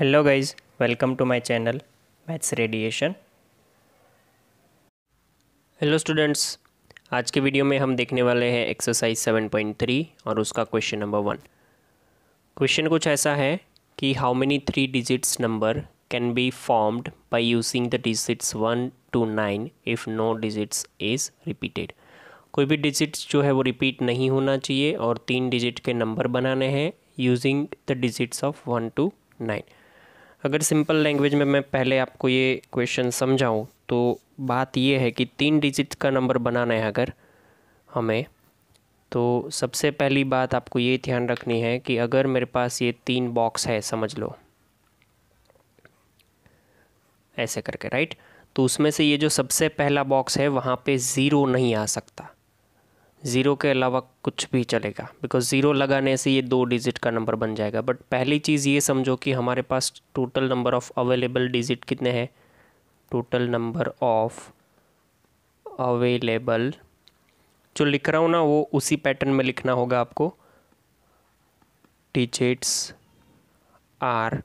hello guys welcome to my channel maths radiation hello students आज के video में हम देखने वाले हैं एक्सरसाइज 7.3 और उसका क्वेश्चन नंबर वन क्वेश्चन कुछ ऐसा है कि how many three digits number can be formed by using the digits one to nine if no digits is repeated कोई भी डिजिट्स जो है वो रिपीट नहीं होना चाहिए और तीन डिजिट के नंबर बनाने हैं using the digits of one to nine अगर सिंपल लैंग्वेज में मैं पहले आपको ये क्वेश्चन समझाऊँ तो बात ये है कि तीन डिजिट का नंबर बनाना है अगर हमें तो सबसे पहली बात आपको ये ध्यान रखनी है कि अगर मेरे पास ये तीन बॉक्स है समझ लो ऐसे करके राइट तो उसमें से ये जो सबसे पहला बॉक्स है वहाँ पे ज़ीरो नहीं आ सकता ज़ीरो के अलावा कुछ भी चलेगा बिकॉज ज़ीरो लगाने से ये दो डिजिट का नंबर बन जाएगा बट पहली चीज़ ये समझो कि हमारे पास total number of available digit कितने हैं टोटल नंबर ऑफ़ अवेलेबल जो लिख रहा हूँ ना वो उसी पैटर्न में लिखना होगा आपको digits are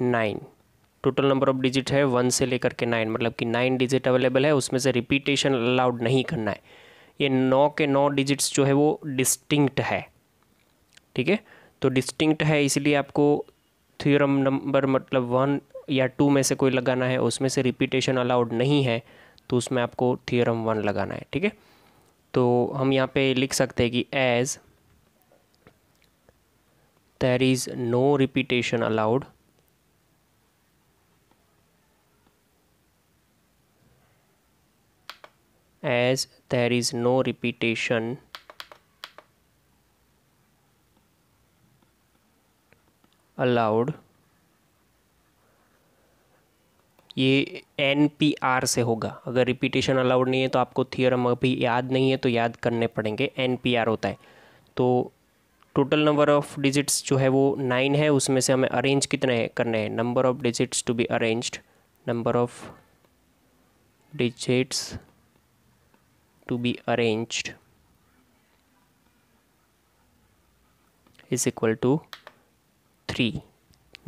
nine total number of digit है वन से लेकर के नाइन मतलब कि नाइन डिजिट अवेलेबल है उसमें से रिपीटेशन अलाउड नहीं करना है ये नौ के नौ डिजिट्स जो है वो डिस्टिंक्ट है ठीक है तो डिस्टिंक्ट है इसलिए आपको थ्योरम नंबर मतलब वन या टू में से कोई लगाना है उसमें से रिपीटेशन अलाउड नहीं है तो उसमें आपको थियोरम वन लगाना है ठीक है तो हम यहाँ पे लिख सकते हैं कि as there is no repetition allowed as there is no repetition allowed ये एन पी आर से होगा अगर रिपीटेशन अलाउड नहीं है तो आपको थियोरम अभी याद नहीं है तो याद करने पड़ेंगे एन पी आर होता है तो टोटल नंबर ऑफ़ डिजिट्स जो है वो नाइन है उसमें से हमें अरेंज कितने है, करने हैं number of digits to be arranged number of digits to be arranged is equal to three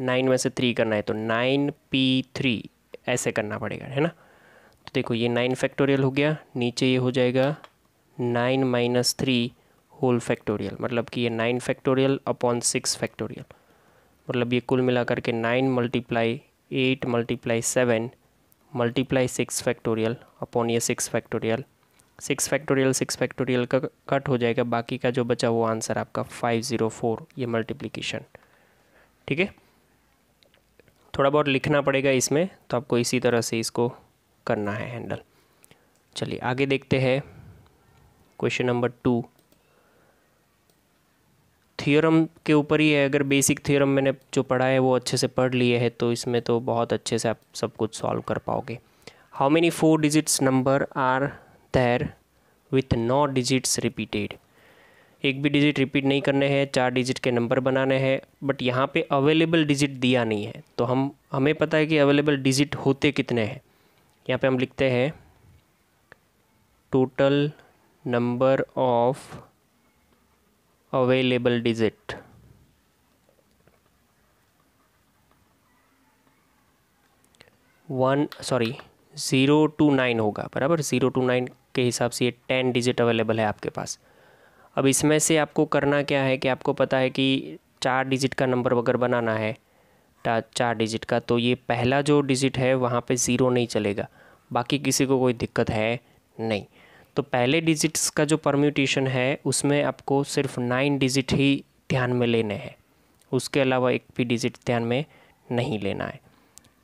nine में से थ्री करना है तो नाइन पी थ्री ऐसे करना पड़ेगा है ना तो देखो ये नाइन फैक्टोरियल हो गया नीचे ये हो जाएगा nine minus three whole factorial मतलब कि ये nine factorial upon six factorial मतलब ये कुल मिलाकर के nine multiply eight multiply seven multiply six factorial upon ये six factorial six factorial six factorial का कट हो जाएगा बाकी का जो बचा वो आंसर आपका फाइव ज़ीरो फोर ये मल्टीप्लीकेशन ठीक है थोड़ा बहुत लिखना पड़ेगा इसमें तो आपको इसी तरह से इसको करना है हैंडल चलिए आगे देखते हैं क्वेश्चन नंबर टू थियोरम के ऊपर ही है अगर बेसिक थियोरम मैंने जो पढ़ा है वो अच्छे से पढ़ लिए है तो इसमें तो बहुत अच्छे से आप सब कुछ सॉल्व कर पाओगे how many four digits number are there with no digits repeated एक भी डिजिट रिपीट नहीं करने हैं चार डिजिट के नंबर बनाने हैं बट यहाँ पे अवेलेबल डिजिट दिया नहीं है तो हम हमें पता है कि अवेलेबल डिजिट होते कितने हैं यहाँ पे हम लिखते हैं total number of available digit one sorry zero two nine होगा बराबर ज़ीरो टू नाइन के हिसाब से ये टेन डिजिट अवेलेबल है आपके पास अब इसमें से आपको करना क्या है कि आपको पता है कि चार डिजिट का नंबर अगर बनाना है चार डिजिट का तो ये पहला जो डिजिट है वहाँ पे ज़ीरो नहीं चलेगा बाकी किसी को कोई दिक्कत है नहीं तो पहले डिजिट्स का जो परम्यूटेशन है उसमें आपको सिर्फ नाइन डिजिट ही ध्यान में लेने हैं उसके अलावा एक भी डिजिट ध्यान में नहीं लेना है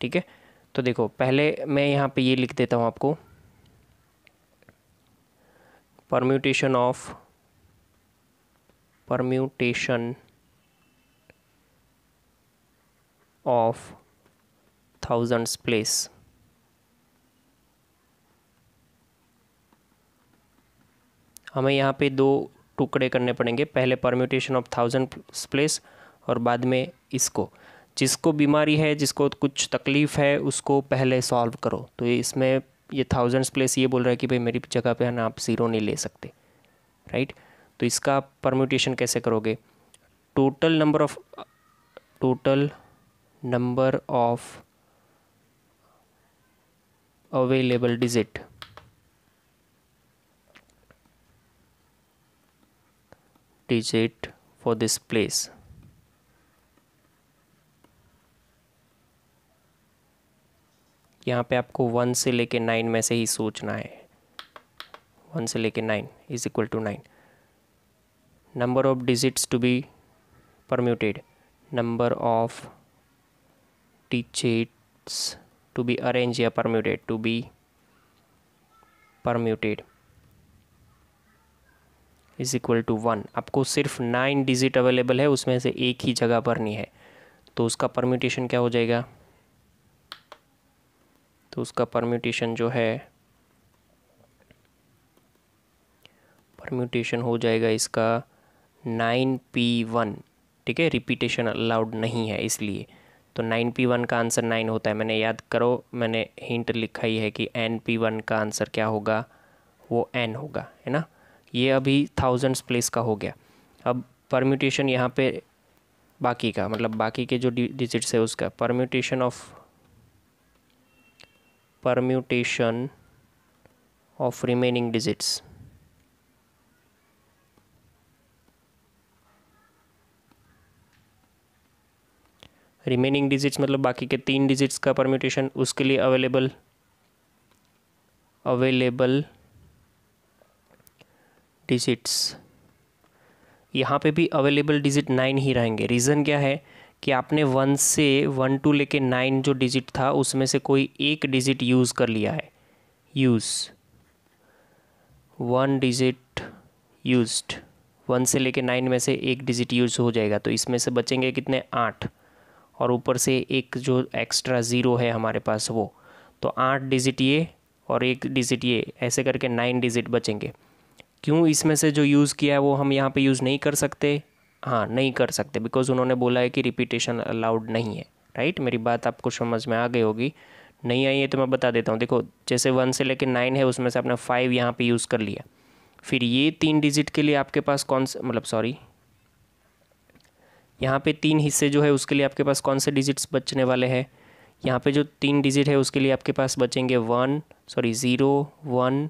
ठीक है तो देखो पहले मैं यहाँ पे ये लिख देता हूँ आपको permutation of permutation of thousands place हमें यहाँ पे दो टुकड़े करने पड़ेंगे पहले परम्यूटेशन ऑफ थाउजेंड प्लेस और बाद में इसको जिसको बीमारी है जिसको कुछ तकलीफ़ है उसको पहले सॉल्व करो तो इसमें ये थाउजेंड्स प्लेस ये बोल रहा है कि भाई मेरी जगह पे है ना आप ज़ीरो नहीं ले सकते राइट तो इसका परम्यूटेशन कैसे करोगे total number of total number of available digit digit for this place यहाँ पे आपको वन से लेके नाइन में से ही सोचना है वन से लेके nine is equal to nine number of digits to be permuted number of digits to be arrange या permuted to be permuted is equal to one आपको सिर्फ नाइन डिजिट अवेलेबल है उसमें से एक ही जगह भरनी है तो उसका परम्यूटेशन क्या हो जाएगा तो उसका परम्यूटेशन जो है परम्यूटेशन हो जाएगा इसका नाइन पी वन ठीक है रिपीटेशन अलाउड नहीं है इसलिए तो नाइन पी वन का आंसर नाइन होता है मैंने याद करो मैंने हिंट लिखा ही है कि एन पी वन का आंसर क्या होगा वो एन होगा है ना ये अभी थाउजेंड्स प्लेस का हो गया अब परम्यूटेशन यहाँ पे बाकी का मतलब बाकी के जो डिजिट्स है उसका permutation of permutation of remaining digits remaining digits मतलब बाकी के तीन डिजिट्स का परम्यूटेशन उसके लिए अवेलेबल अवेलेबल डिजिट्स यहाँ पे भी अवेलेबल डिजिट नाइन ही रहेंगे रीज़न क्या है कि आपने वन से वन टू लेके नाइन जो डिजिट था उसमें से कोई एक डिजिट यूज़ कर लिया है use one digit used one से लेके नाइन में से एक डिजिट यूज़ हो जाएगा तो इसमें से बचेंगे कितने आठ और ऊपर से एक जो एक्स्ट्रा ज़ीरो है हमारे पास वो तो आठ डिजिट ये और एक डिजिट ये ऐसे करके नाइन डिजिट बचेंगे क्यों इसमें से जो यूज़ किया है वो हम यहाँ पे यूज़ नहीं कर सकते हाँ नहीं कर सकते बिकॉज उन्होंने बोला है कि रिपीटेशन अलाउड नहीं है राइट मेरी बात आपको समझ में आ गई होगी नहीं आई है तो मैं बता देता हूँ देखो जैसे वन से लेकर नाइन है उसमें से आपने फाइव यहाँ पे यूज़ कर लिया फिर ये तीन डिजिट के लिए आपके पास कौन से मतलब सॉरी यहाँ पे तीन हिस्से जो है उसके लिए आपके पास कौन से डिजिट्स बचने वाले हैं यहाँ पे जो तीन डिजिट है उसके लिए आपके पास बचेंगे one sorry zero one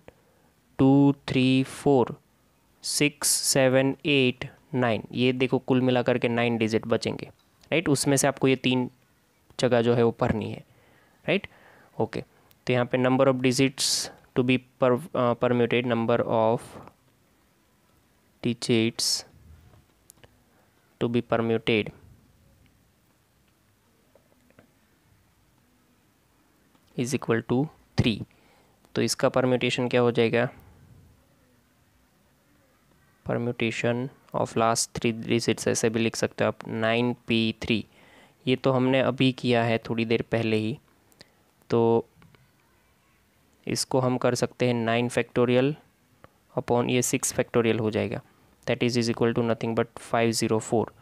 two three four six seven eight nine ये देखो कुल मिलाकर के नाइन डिजिट बचेंगे राइट उसमें से आपको ये तीन जगह जो है वो भरनी है राइट ओके तो यहाँ पे number of digits to be पर permuted number of digits to be permuted is equal to three तो इसका परम्यूटेशन क्या हो जाएगा permutation of last three digits ऐसे भी लिख सकते हो आप नाइन पी थ्री ये तो हमने अभी किया है थोड़ी देर पहले ही तो इसको हम कर सकते हैं नाइन फैक्टोरियल अपॉन ये सिक्स फैक्टोरियल हो जाएगा that is is equal to nothing but five zero four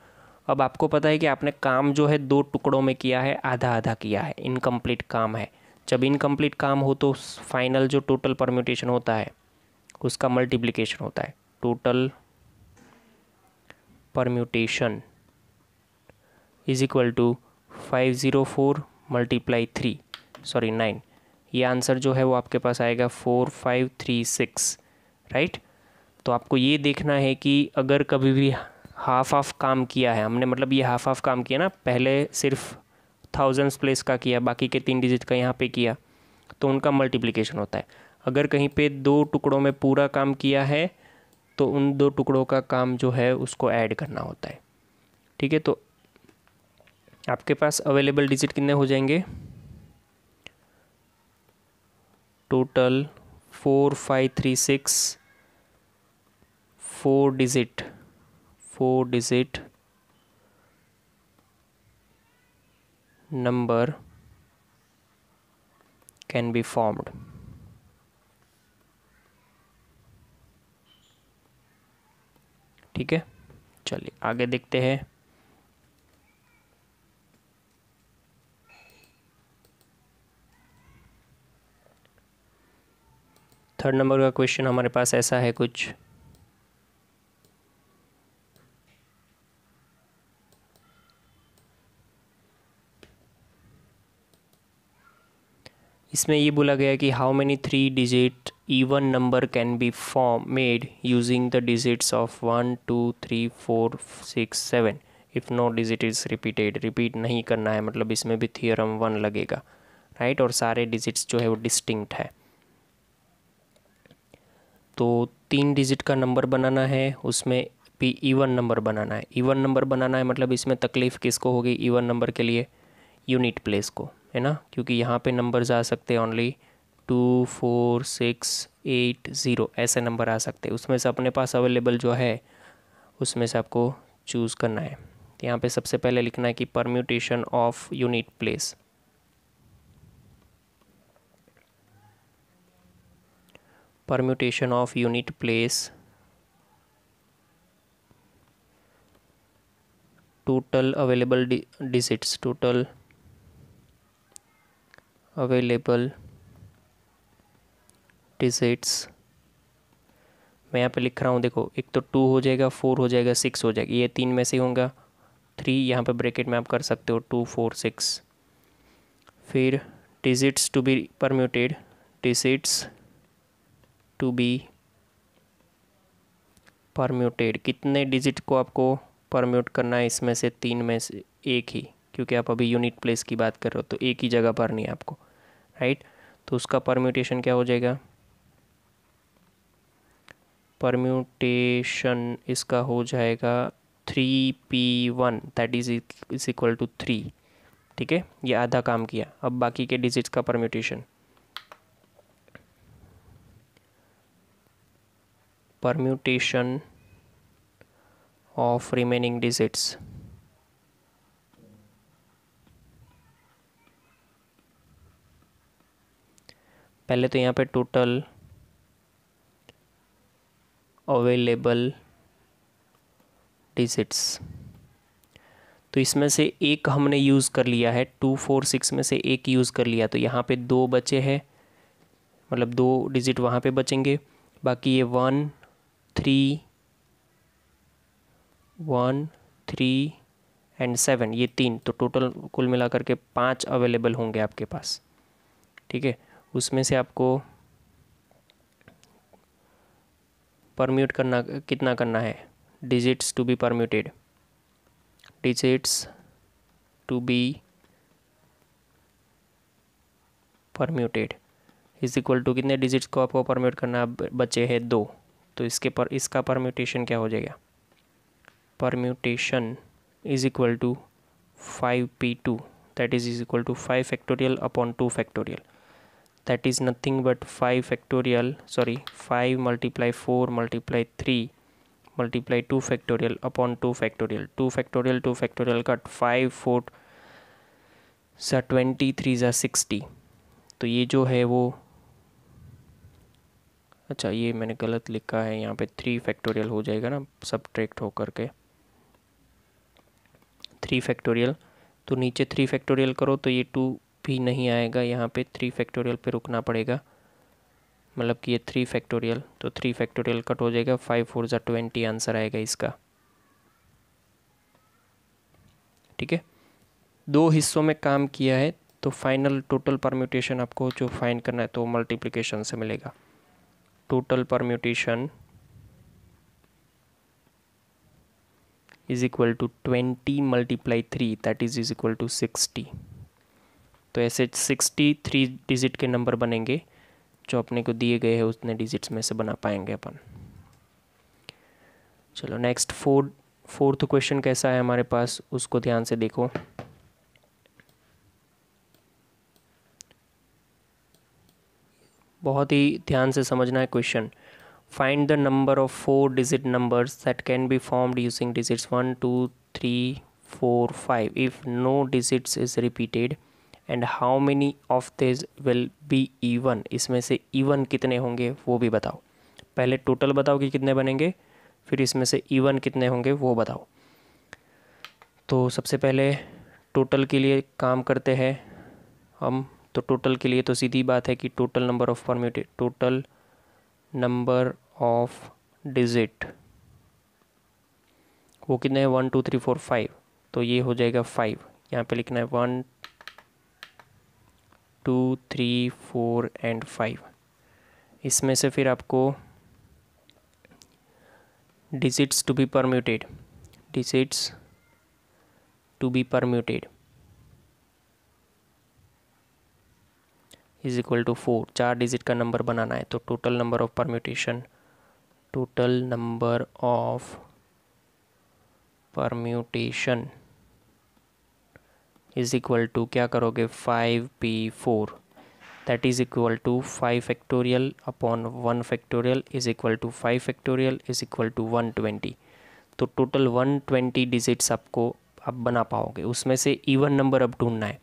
अब आपको पता है कि आपने काम जो है दो टुकड़ों में किया है आधा आधा किया है इनकम्प्लीट काम है जब इनकम्प्लीट काम हो तो फाइनल जो टोटल परम्यूटेशन होता है उसका मल्टीप्लिकेशन होता है टोटल permutation is equal to 504 multiply three sorry nine ये आंसर जो है वो आपके पास आएगा four five three six right तो आपको ये देखना है कि अगर कभी भी हाफ ऑफ काम किया है हमने मतलब ये हाफ ऑफ काम किया ना पहले सिर्फ थाउजेंड्स प्लेस का किया बाकी के तीन डिजिट का यहाँ पे किया तो उनका मल्टीप्लिकेशन होता है अगर कहीं पे दो टुकड़ों में पूरा काम किया है तो उन दो टुकड़ों का काम जो है उसको ऐड करना होता है ठीक है तो आपके पास अवेलेबल डिजिट कितने हो जाएंगे total four five three six four digit four digit number can be formed ठीक है चलिए आगे देखते हैं थर्ड नंबर का क्वेश्चन हमारे पास ऐसा है कुछ इसमें ये बोला गया कि how many three digit even number can be form made using the digits of one two three four six seven if no digit is repeated repeat नहीं करना है मतलब इसमें भी थियोरम वन लगेगा राइट और सारे डिजिट्स जो है वो डिस्टिंक्ट है तो तीन डिजिट का नंबर बनाना है उसमें भी इवन नंबर बनाना है इवन नंबर बनाना है मतलब इसमें तकलीफ़ किसको होगी इवन नंबर के लिए यूनिट प्लेस को है ना क्योंकि यहाँ पे नंबर्स आ सकते हैं only two four six eight zero ऐसे नंबर आ सकते हैं उसमें से अपने पास अवेलेबल जो है उसमें से आपको चूज़ करना है तो यहाँ पे सबसे पहले लिखना है कि permutation of unit place permutation of unit place total available digits total available digits मैं यहाँ पे लिख रहा हूँ देखो एक तो टू हो जाएगा फोर हो जाएगा सिक्स हो जाएगा ये तीन में से होगा थ्री यहाँ पे ब्रैकेट में आप कर सकते हो टू फोर सिक्स फिर digits to be permuted digits to be permuted कितने डिजिट को आपको परम्यूट करना है इसमें से तीन में से एक ही क्योंकि आप अभी यूनिट प्लेस की बात कर रहे हो तो एक ही जगह पर नहीं है आपको राइट तो उसका परम्यूटेशन क्या हो जाएगा परम्यूटेशन इसका हो जाएगा three P one that is is equal to three ठीक है ये आधा काम किया अब बाकी के डिजिट्स का permutation permutation of remaining digits पहले तो यहाँ पे टोटल अवेलेबल डिजिट्स तो इसमें से एक हमने यूज़ कर लिया है टू फोर सिक्स में से एक यूज़ कर लिया तो यहाँ पे दो बचे हैं मतलब दो डिजिट वहाँ पे बचेंगे बाकी ये one three one three and seven ये तीन तो टोटल कुल मिलाकर के पांच अवेलेबल होंगे आपके पास ठीक है उसमें से आपको परम्यूट करना कितना करना है digits to be permuted digits to be permuted is equal to कितने डिजिट्स को आपको परम्यूट करना बचे हैं दो तो इसके पर इसका परम्यूटेशन क्या हो जाएगा permutation is equal to five P two that is is equal to five factorial upon two factorial that is nothing but 5 factorial sorry 5 multiply 4 multiply 3 multiply 2 factorial upon 2 factorial 2 factorial 2 factorial cut 5 4 so 23 is ज़ा sixty तो ये जो है वो अच्छा ये मैंने गलत लिखा है यहाँ पे थ्री फैक्टोरियल हो जाएगा ना सब्ट्रैक्ट हो करके थ्री फैक्टोरियल तो नीचे थ्री फैक्टोरियल करो तो ये टू भी नहीं आएगा यहाँ पे थ्री फैक्टोरियल पे रुकना पड़ेगा मतलब कि ये थ्री फैक्टोरियल तो थ्री फैक्टोरियल कट हो जाएगा फाइव फोर ज़ा ट्वेंटी आंसर आएगा इसका ठीक है दो हिस्सों में काम किया है तो फाइनल टोटल परम्यूटेशन आपको जो फाइन करना है तो मल्टीप्लीकेशन से मिलेगा total permutation is equal to twenty multiply three that is is equal to sixty तो ऐसे सिक्सटी थ्री डिजिट के नंबर बनेंगे जो अपने को दिए गए हैं उतने डिजिट्स में से बना पाएंगे अपन चलो नेक्स्ट फोर फोर्थ क्वेश्चन कैसा है हमारे पास उसको ध्यान से देखो बहुत ही ध्यान से समझना है question find the number of four digit numbers that can be formed using digits one two three four five if no digits is repeated and how many of this will be even इसमें से even कितने होंगे वो भी बताओ पहले total बताओ कि कितने बनेंगे फिर इसमें से ईवन कितने होंगे वो बताओ तो सबसे पहले टोटल के लिए काम करते हैं हम तो टोटल के लिए तो सीधी बात है कि total number of permuted total number of digit वो कितने हैं one two three four five तो ये हो जाएगा फाइव यहाँ पे लिखना है one two three four and five इसमें से फिर आपको digits to be permuted digits to be permuted is equal to four चार डिजिट का नंबर बनाना है तो total number of permutation total number of permutation is equal to क्या करोगे five P four that is equal to five factorial upon one factorial is equal to five factorial is equal to one twenty तो total one twenty digits आपको आप बना पाओगे उसमें से even number अब ढूंढना है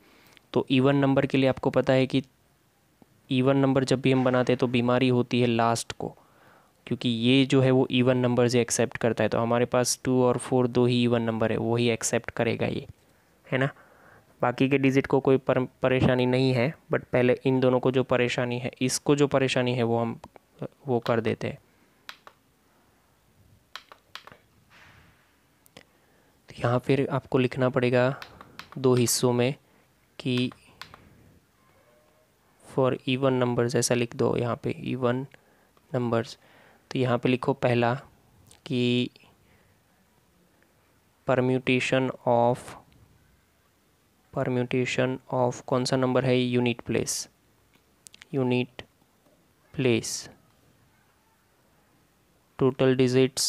तो ईवन नंबर के लिए आपको पता है कि ईवन नंबर जब भी हम बनाते हैं तो बीमारी होती है लास्ट को क्योंकि ये जो है वो ईवन नंबर से एक्सेप्ट करता है तो हमारे पास टू और फोर दो ही ईवन नंबर है वही एक्सेप्ट करेगा ये है ना बाकी के डिजिट को कोई पर, परेशानी नहीं है बट पहले इन दोनों को जो परेशानी है इसको जो परेशानी है वो हम वो कर देते हैं तो यहाँ फिर आपको लिखना पड़ेगा दो हिस्सों में कि फॉर इवन नंबर्स ऐसा लिख दो यहाँ पे इवन नंबर्स तो यहाँ पे लिखो पहला कि परम्यूटेशन ऑफ परम्यूटेशन ऑफ कौन सा नंबर है unit place unit place total digits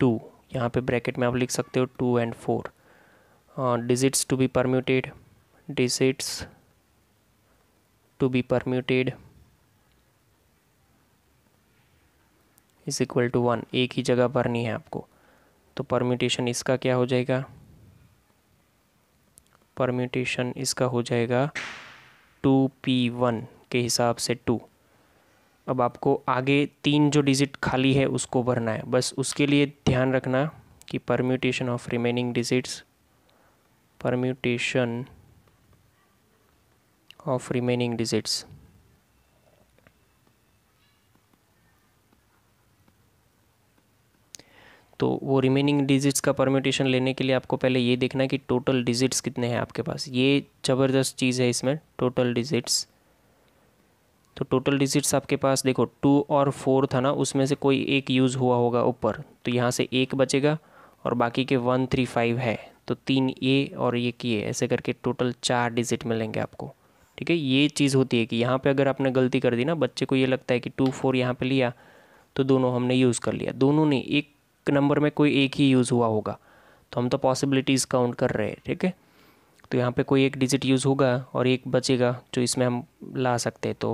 two यहाँ पे ब्रैकेट में आप लिख सकते हो two and four digits to be permuted digits to be permuted is equal to one एक ही जगह भरनी है आपको तो परम्यूटेशन इसका क्या हो जाएगा परम्यूटेशन इसका हो जाएगा टू पी वन के हिसाब से टू अब आपको आगे तीन जो डिजिट खाली है उसको भरना है बस उसके लिए ध्यान रखना कि permutation of remaining digits permutation of remaining digits तो वो रिमेनिंग डिजिट्स का परम्यूटेशन लेने के लिए आपको पहले ये देखना है कि टोटल डिजिट्स कितने हैं आपके पास ये ज़बरदस्त चीज़ है इसमें टोटल डिजिट्स तो टोटल डिजिट्स आपके पास देखो टू और फोर था ना उसमें से कोई एक यूज़ हुआ होगा ऊपर तो यहाँ से एक बचेगा और बाकी के वन थ्री फाइव है तो तीन ए और ये ऐसे करके टोटल चार डिजिट मिलेंगे आपको ठीक है ये चीज़ होती है कि यहाँ पे अगर आपने गलती कर दी ना बच्चे को ये लगता है कि टू फोर यहाँ पे लिया तो दोनों हमने यूज़ कर लिया दोनों ने एक नंबर में कोई एक ही यूज़ हुआ होगा तो हम तो पॉसिबिलिटीज़ काउंट कर रहे हैं ठीक है तो यहाँ पे कोई एक डिजिट यूज़ होगा और एक बचेगा जो इसमें हम ला सकते हैं तो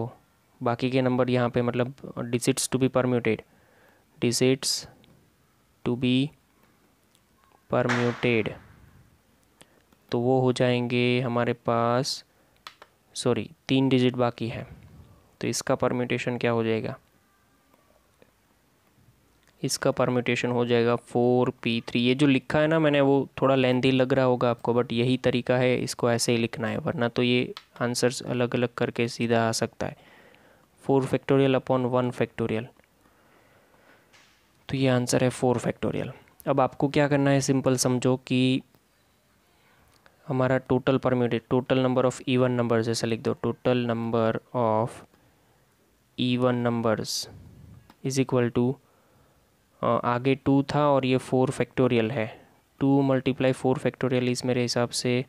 बाकी के नंबर यहाँ पे मतलब digits to be permuted digits to be permuted तो वो हो जाएंगे हमारे पास सॉरी तीन डिजिट बाकी है तो इसका परम्यूटेशन क्या हो जाएगा इसका परम्यूटेशन हो जाएगा फोर पी थ्री ये जो लिखा है ना मैंने वो थोड़ा लेंदी लग रहा होगा आपको बट यही तरीका है इसको ऐसे ही लिखना है वरना तो ये आंसर्स अलग अलग करके सीधा आ सकता है four factorial upon one factorial तो ये आंसर है फोर फैक्टोरियल अब आपको क्या करना है सिंपल समझो कि हमारा total permuted total number of even numbers जैसे लिख दो total number of even numbers is equal to आगे टू था और ये फोर फैक्टोरियल है टू मल्टीप्लाई फोर फैक्टोरियल इस मेरे हिसाब से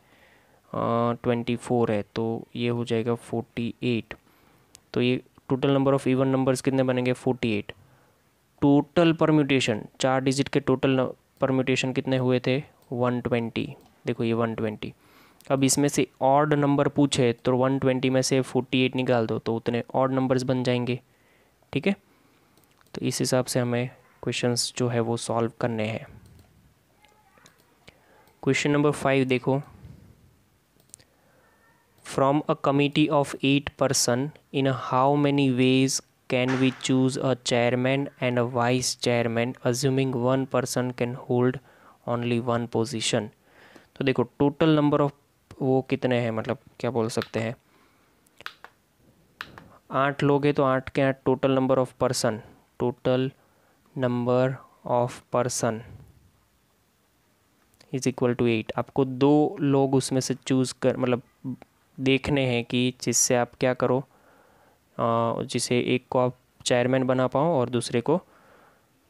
ट्वेंटी फोर है तो ये हो जाएगा फोर्टी एट तो ये total number of even numbers कितने बनेंगे फोर्टी एट टोटल परम्यूटेशन चार डिजिट के टोटल परम्यूटेशन कितने हुए थे वन ट्वेंटी देखो ये वन ट्वेंटी अब इसमें से ऑड नंबर पूछे तो वन ट्वेंटी में से फोर्टी एट निकाल दो तो उतने ऑड नंबर्स बन जाएंगे ठीक है तो इस हिसाब से हमें क्वेश्चंस जो है वो सॉल्व करने हैं क्वेश्चन नंबर फाइव देखो from a committee of eight person in how many ways can we choose a chairman and a vice chairman assuming one person can hold only one position तो देखो total number of वो कितने हैं मतलब क्या बोल सकते हैं आठ लोग हैं तो आठ के आठ total number of person total number of person is equal to eight आपको दो लोग उसमें से चूज़ कर मतलब देखने हैं कि जिससे आप क्या करो जिसे एक को आप चेयरमैन बना पाओ और दूसरे को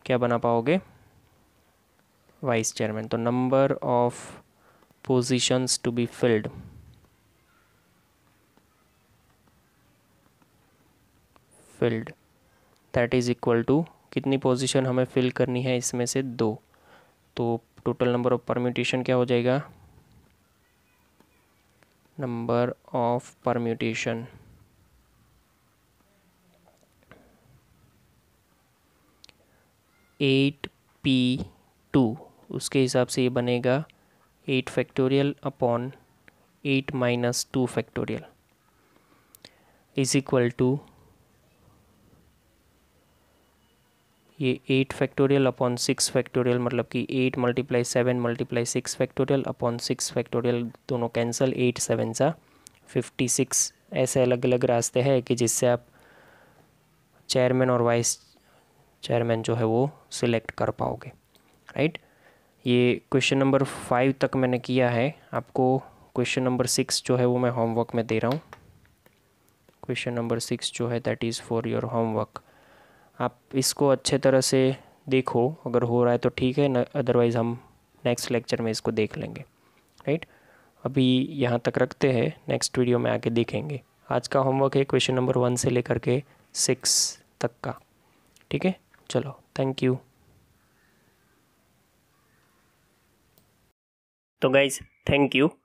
क्या बना पाओगे वाइस चेयरमैन तो number of positions to be filled filled that is equal to कितनी पोजीशन हमें फिल करनी है इसमें से दो तो टोटल नंबर ऑफ परम्यूटेशन क्या हो जाएगा number of permutation eight P two उसके हिसाब से ये बनेगा eight factorial upon eight minus two factorial is equal to ये eight factorial upon six factorial मतलब कि eight multiply seven multiply six factorial upon six factorial दोनों कैंसिल एट सेवन सा फिफ्टी सिक्स ऐसे अलग अलग रास्ते हैं कि जिससे आप चेयरमैन और वाइस चेयरमैन जो है वो सिलेक्ट कर पाओगे राइट ये क्वेश्चन नंबर फाइव तक मैंने किया है आपको क्वेश्चन नंबर सिक्स जो है वो मैं होमवर्क में दे रहा हूँ क्वेश्चन नंबर सिक्स जो है that is for your homework आप इसको अच्छे तरह से देखो अगर हो रहा है तो ठीक है अदरवाइज़ हम नेक्स्ट लेक्चर में इसको देख लेंगे राइट अभी यहाँ तक रखते हैं नेक्स्ट वीडियो में आके देखेंगे आज का होमवर्क है क्वेश्चन नंबर वन से लेकर के सिक्स तक का ठीक है चलो थैंक यू तो गाइज थैंक यू